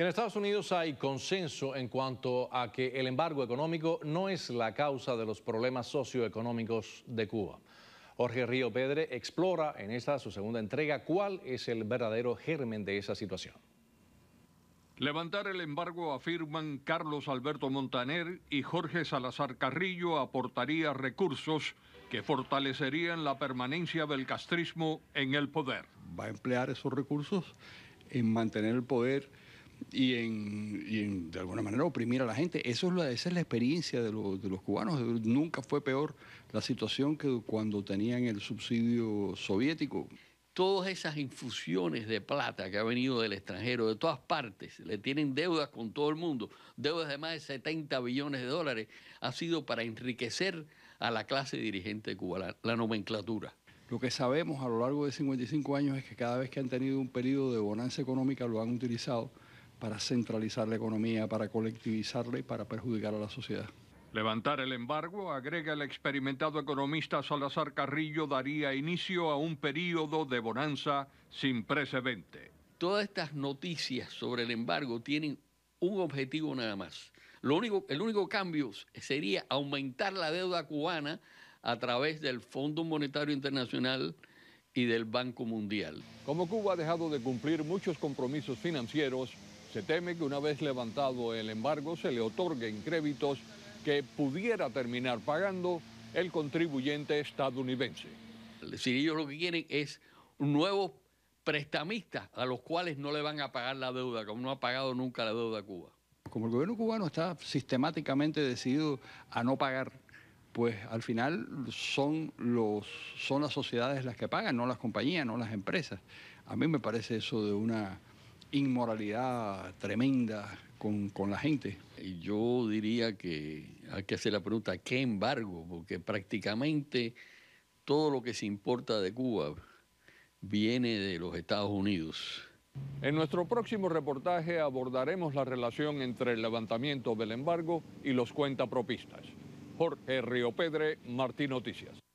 En Estados Unidos hay consenso en cuanto a que el embargo económico no es la causa de los problemas socioeconómicos de Cuba. Jorge Río Pedre explora en esta su segunda entrega cuál es el verdadero germen de esa situación. Levantar el embargo, afirman Carlos Alberto Montaner y Jorge Salazar Carrillo, aportaría recursos que fortalecerían la permanencia del castrismo en el poder. Va a emplear esos recursos en mantener el poder y en, de alguna manera oprimir a la gente. Eso es la, esa es la experiencia de, los cubanos. Nunca fue peor la situación que cuando tenían el subsidio soviético. Todas esas infusiones de plata que ha venido del extranjero, de todas partes, le tienen deudas con todo el mundo, deudas de más de 70 billones de dólares, ha sido para enriquecer a la clase dirigente cubana, la nomenclatura. Lo que sabemos a lo largo de 55 años es que cada vez que han tenido un periodo de bonanza económica lo han utilizado para centralizar la economía, para colectivizarla y para perjudicar a la sociedad. Levantar el embargo, agrega el experimentado economista Salazar Carrillo, daría inicio a un periodo de bonanza sin precedente. Todas estas noticias sobre el embargo tienen un objetivo nada más. Lo único, el único cambio sería aumentar la deuda cubana a través del Fondo Monetario Internacional y del Banco Mundial. Como Cuba ha dejado de cumplir muchos compromisos financieros, se teme que una vez levantado el embargo se le otorguen créditos que pudiera terminar pagando el contribuyente estadounidense. Si ellos lo que quieren es nuevos prestamistas a los cuales no le van a pagar la deuda, como no ha pagado nunca la deuda a Cuba. Como el gobierno cubano está sistemáticamente decidido a no pagar, pues al final son, los, son las sociedades las que pagan, no las compañías, no las empresas. A mí me parece eso de una inmoralidad tremenda con, la gente. Yo diría que hay que hacer la pregunta, ¿qué embargo? Porque prácticamente todo lo que se importa de Cuba viene de los Estados Unidos. En nuestro próximo reportaje abordaremos la relación entre el levantamiento del embargo y los cuentapropistas. Jorge Pedre, Martín Noticias.